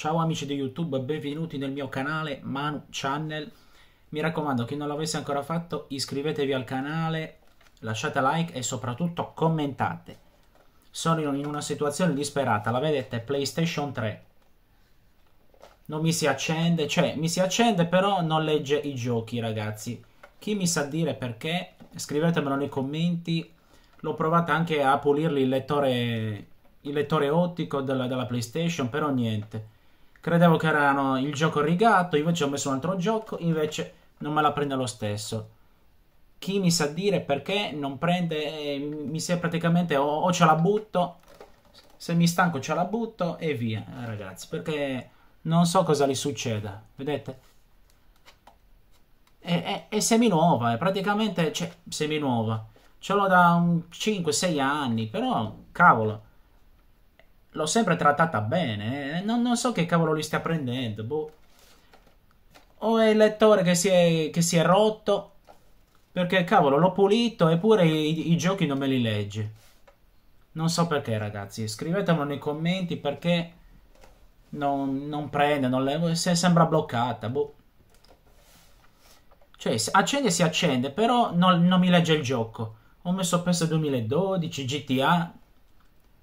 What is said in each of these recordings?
Ciao amici di YouTube, benvenuti nel mio canale Manu Channel. Mi raccomando, chi non l'avesse ancora fatto, iscrivetevi al canale, lasciate like e soprattutto commentate. Sono in una situazione disperata, la vedete, PlayStation 3. Non mi si accende, cioè mi si accende però non legge i giochi ragazzi. Chi mi sa dire perché? Scrivetemelo nei commenti. L'ho provato anche a pulirli il lettore, il lettore ottico della, della PlayStation, però niente Credevo che erano il gioco rigato, invece ho messo un altro gioco, invece non me la prende lo stesso. Chi mi sa dire perché non prende, eh, mi sa praticamente o, o ce la butto, se mi stanco ce la butto e via, eh, ragazzi, perché non so cosa gli succeda, vedete? È, è, è seminuova, è praticamente cioè, seminuova. Ce l'ho da 5-6 anni, però cavolo L'ho sempre trattata bene. Eh. Non, non, so che cavolo li stia prendendo. Boh. O è il lettore che si è, che si è rotto. Perché cavolo, l'ho pulito eppure i, i, giochi non me li legge. Non so perché, ragazzi. Scrivetemelo nei commenti perché non, non prende, non le, se sembra bloccata. Boh. Cioè, accende e si accende, però non, non mi legge il gioco. Ho messo PS 2012, GTA,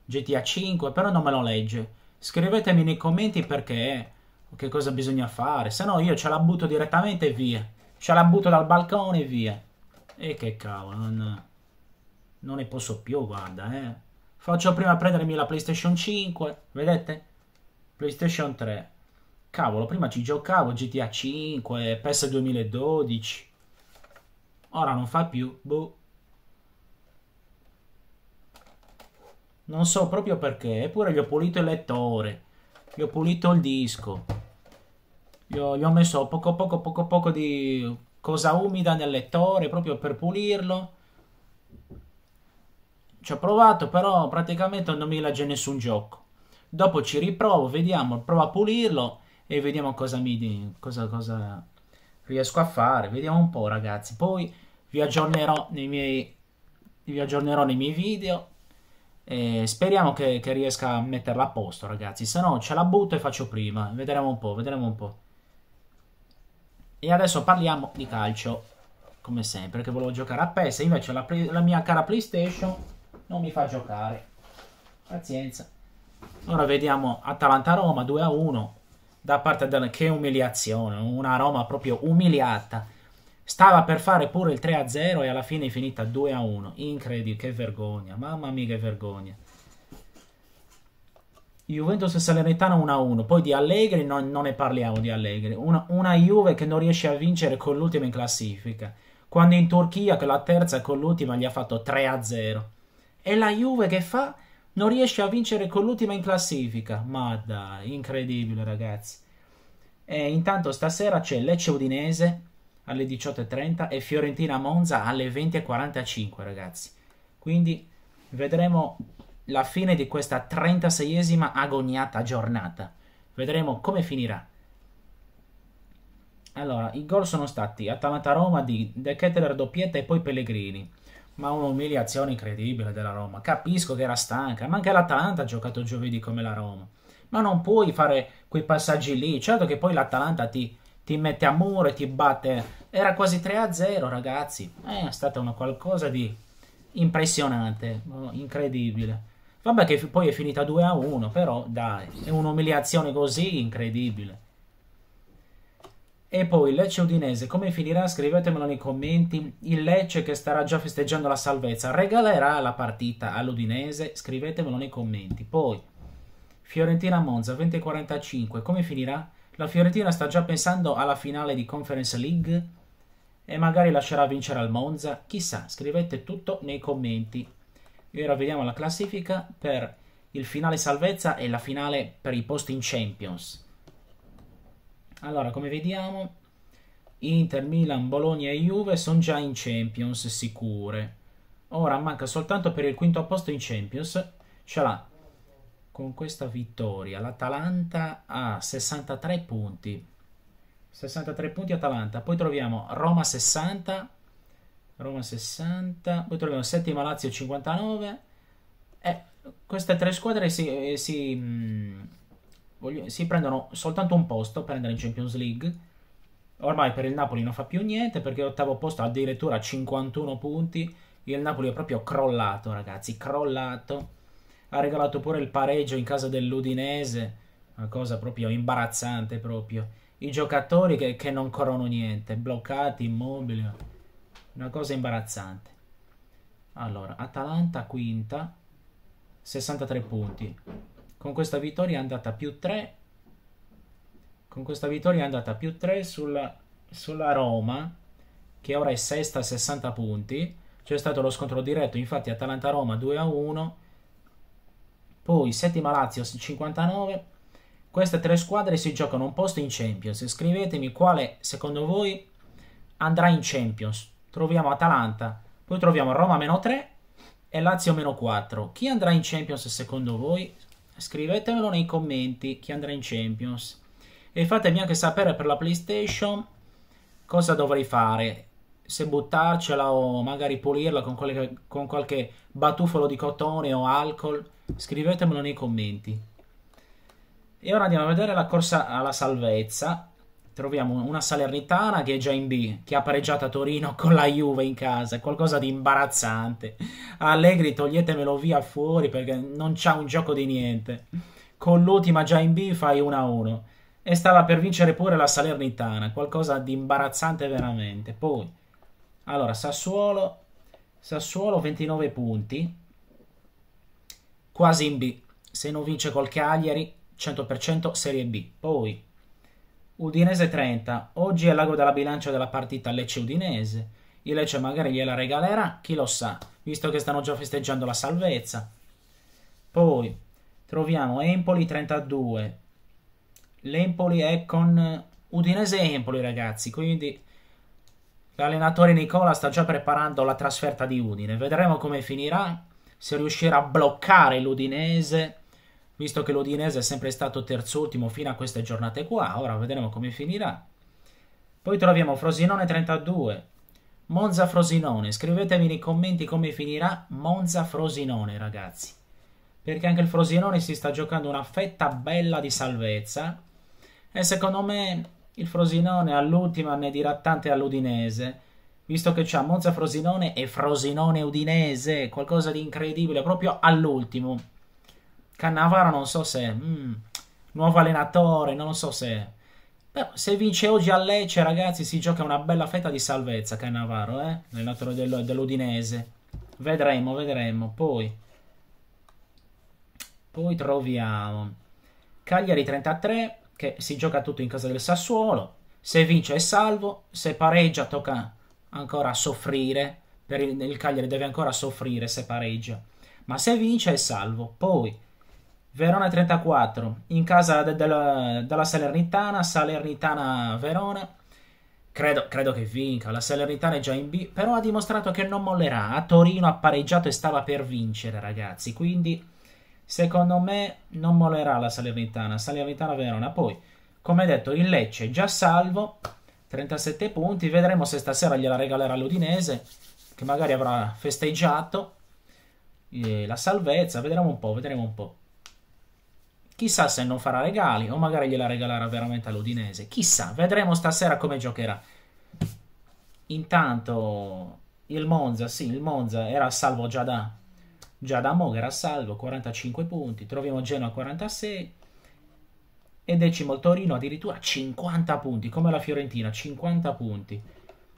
GTA 5, però non me lo legge. Scrivetemi nei commenti perché, che cosa bisogna fare, se no io ce la butto direttamente e via. Ce la butto dal balcone e via. E che cavolo, non, non ne posso più, guarda, eh. Faccio prima prendermi la PlayStation 5, vedete? PlayStation 3. Cavolo, prima ci giocavo GTA 5, PES 2012. Ora non fa più, boh. Non so proprio perché. Eppure gli ho pulito il lettore. Gli ho pulito il disco. Gli ho, gli ho messo poco poco poco poco di cosa umida nel lettore proprio per pulirlo. Ci ho provato, però praticamente non mi legge nessun gioco. Dopo ci riprovo, vediamo, provo a pulirlo e vediamo cosa mi cosa, cosa riesco a fare. Vediamo un po', ragazzi. Poi vi aggiornerò nei miei vi aggiornerò nei miei video e speriamo che, che, riesca a metterla a posto, ragazzi. Se no, ce la butto e faccio prima. Vedremo un po', vedremo un po'. E adesso parliamo di calcio, come sempre, che volevo giocare a PES. Invece la, la mia cara PlayStation non mi fa giocare. Pazienza. Ora vediamo Atalanta-Roma 2-1. Da parte della... Che umiliazione, una Roma proprio umiliata. Stava per fare pure il 3-0 e alla fine è finita 2-1. Incredibile, che vergogna. Mamma mia, che vergogna. Juventus e Salernitana 1-1. Poi di Allegri non, non, ne parliamo di Allegri. Una, una Juve che non riesce a vincere con l'ultima in classifica. Quando in Turchia, che la terza con l'ultima, gli ha fatto 3-0. E la Juve che fa? Non riesce a vincere con l'ultima in classifica. Ma dai, incredibile ragazzi. E intanto stasera c'è Lecce Udinese alle 18.30 e Fiorentina-Monza alle 20.45 ragazzi. Quindi vedremo la fine di questa 36esima agoniata giornata. Vedremo come finirà. Allora, i gol sono stati Atalanta-Roma di De Ketteler doppietta e poi Pellegrini. Ma un'umiliazione incredibile della Roma. Capisco che era stanca, ma anche l'Atalanta ha giocato giovedì come la Roma. Ma non puoi fare quei passaggi lì. Certo che poi l'Atalanta ti, ti mette a muro e ti batte. Era quasi 3-0, ragazzi. Eh, è stata una qualcosa di impressionante, oh, incredibile. Vabbè che poi è finita 2-1, però dai, è un'umiliazione così incredibile. E poi Lecce Udinese, come finirà? Scrivetemelo nei commenti. Il Lecce che starà già festeggiando la salvezza regalerà la partita all'Udinese? Scrivetemelo nei commenti. Poi Fiorentina Monza 20-45, come finirà? La Fiorentina sta già pensando alla finale di Conference League e magari lascerà vincere al Monza. Chissà, scrivete tutto nei commenti. E ora vediamo la classifica per il finale salvezza e la finale per i posti in Champions. Allora, come vediamo, Inter, Milan, Bologna e Juve sono già in Champions sicure. Ora manca soltanto per il quinto posto in Champions. Ce l'ha con questa vittoria l'Atalanta ha 63 punti. 63 punti Atalanta, poi troviamo Roma 60, Roma 60, poi troviamo settima Lazio 59. Eh, queste tre squadre si, eh, si, mh, mm, voglio, si, prendono soltanto un posto per andare in Champions League. Ormai per il Napoli non fa più niente perché l'ottavo posto ha addirittura 51 punti. Il Napoli è proprio crollato, ragazzi, crollato ha regalato pure il pareggio in casa dell'Udinese, una cosa proprio imbarazzante proprio. I giocatori che, che non corrono niente, bloccati, immobili, una cosa imbarazzante. Allora, Atalanta quinta, 63 punti. Con questa vittoria è andata più 3. Con questa vittoria è andata più 3 sulla, sulla Roma, che ora è sesta 60 punti. C'è stato lo scontro diretto, infatti Atalanta-Roma 2 1 poi settima Lazio 59. Queste tre squadre si giocano un posto in Champions. Scrivetemi quale secondo voi andrà in Champions. Troviamo Atalanta, poi troviamo Roma meno 3 e Lazio meno 4. Chi andrà in Champions secondo voi? Scrivetemelo nei commenti chi andrà in Champions. E fatemi anche sapere per la PlayStation cosa dovrei fare se buttarcela o magari pulirla con, qualche, con qualche batuffolo di cotone o alcol, scrivetemelo nei commenti. E ora andiamo a vedere la corsa alla salvezza. Troviamo una Salernitana che è già in B, che ha pareggiato a Torino con la Juve in casa, qualcosa di imbarazzante. Allegri toglietemelo via fuori perché non c'ha un gioco di niente. Con l'ultima già in B fai 1-1 e stava per vincere pure la Salernitana, qualcosa di imbarazzante veramente. Poi allora, Sassuolo, Sassuolo 29 punti, quasi in B. Se non vince col Cagliari, 100% Serie B. Poi, Udinese 30. Oggi è l'ago della bilancia della partita Lecce-Udinese. Il Lecce magari gliela regalerà, chi lo sa, visto che stanno già festeggiando la salvezza. Poi, troviamo Empoli 32. L'Empoli è con Udinese Empoli, ragazzi, quindi L'allenatore Nicola sta già preparando la trasferta di Udine. Vedremo come finirà, se riuscirà a bloccare l'Udinese, visto che l'Udinese è sempre stato terzultimo fino a queste giornate qua. Ora vedremo come finirà. Poi troviamo Frosinone 32, Monza Frosinone. Scrivetemi nei commenti come finirà Monza Frosinone, ragazzi. Perché anche il Frosinone si sta giocando una fetta bella di salvezza. E secondo me il Frosinone all'ultima ne dirà tante all'Udinese, visto che c'è Monza Frosinone e Frosinone Udinese, qualcosa di incredibile, proprio all'ultimo. Cannavaro non so se, mm, nuovo allenatore, non so se... Però se vince oggi a Lecce, ragazzi, si gioca una bella fetta di salvezza Cannavaro, eh? Allenatore dell'Udinese. Vedremo, vedremo. Poi... Poi troviamo... Cagliari 33, che si gioca tutto in casa del Sassuolo, se vince è salvo, se pareggia tocca ancora soffrire, per il, il Cagliari deve ancora soffrire se pareggia, ma se vince è salvo. Poi Verona 34, in casa de, de la, della Salernitana, Salernitana-Verona, credo, credo, che vinca, la Salernitana è già in B, però ha dimostrato che non mollerà, a Torino ha pareggiato e stava per vincere ragazzi, quindi Secondo me non molerà la Salernitana, Salernitana Verona. Poi, come detto, il Lecce è già salvo, 37 punti, vedremo se stasera gliela regalerà l'Udinese, che magari avrà festeggiato eh, la salvezza, vedremo un po', vedremo un po'. Chissà se non farà regali o magari gliela regalerà veramente all'Udinese. Chissà, vedremo stasera come giocherà. Intanto il Monza, sì, il Monza era salvo già da Già da Mogher a salvo 45 punti, troviamo Genoa 46 e decimo Torino addirittura 50 punti, come la Fiorentina, 50 punti.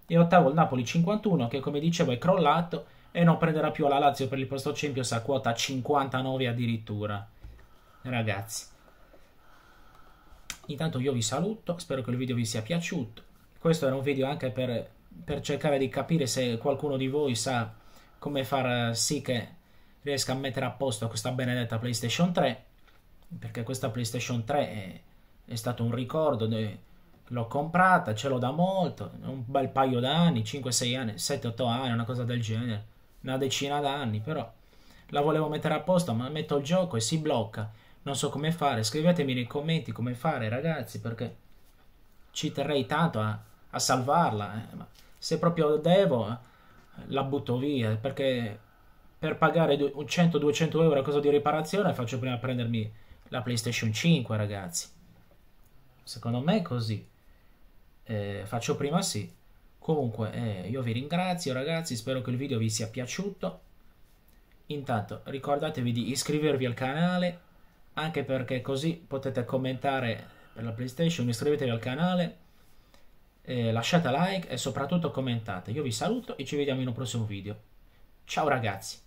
E ottavo il Napoli 51 che come dicevo è crollato e non prenderà più la Lazio per il posto Champions a quota 59 addirittura. Ragazzi. Intanto io vi saluto, spero che il video vi sia piaciuto. Questo era un video anche per, per cercare di capire se qualcuno di voi sa come far sì che riesca a mettere a posto questa benedetta PlayStation 3, perché questa PlayStation 3 è, è stato un ricordo, l'ho comprata, ce l'ho da molto, un bel paio d'anni, 5-6 anni, 7-8 anni, una cosa del genere, una decina d'anni, però la volevo mettere a posto, ma metto il gioco e si blocca. Non so come fare, scrivetemi nei commenti come fare ragazzi, perché ci terrei tanto a, a salvarla. Eh. se proprio devo, eh, la butto via, perché per pagare 100-200 euro a cosa di riparazione faccio prima prendermi la PlayStation 5, ragazzi. Secondo me è così. Eh, faccio prima sì. Comunque, eh, io vi ringrazio, ragazzi. Spero che il video vi sia piaciuto. Intanto, ricordatevi di iscrivervi al canale, anche perché così potete commentare per la PlayStation. Iscrivetevi al canale, eh, lasciate like e soprattutto commentate. Io vi saluto e ci vediamo in un prossimo video. Ciao ragazzi!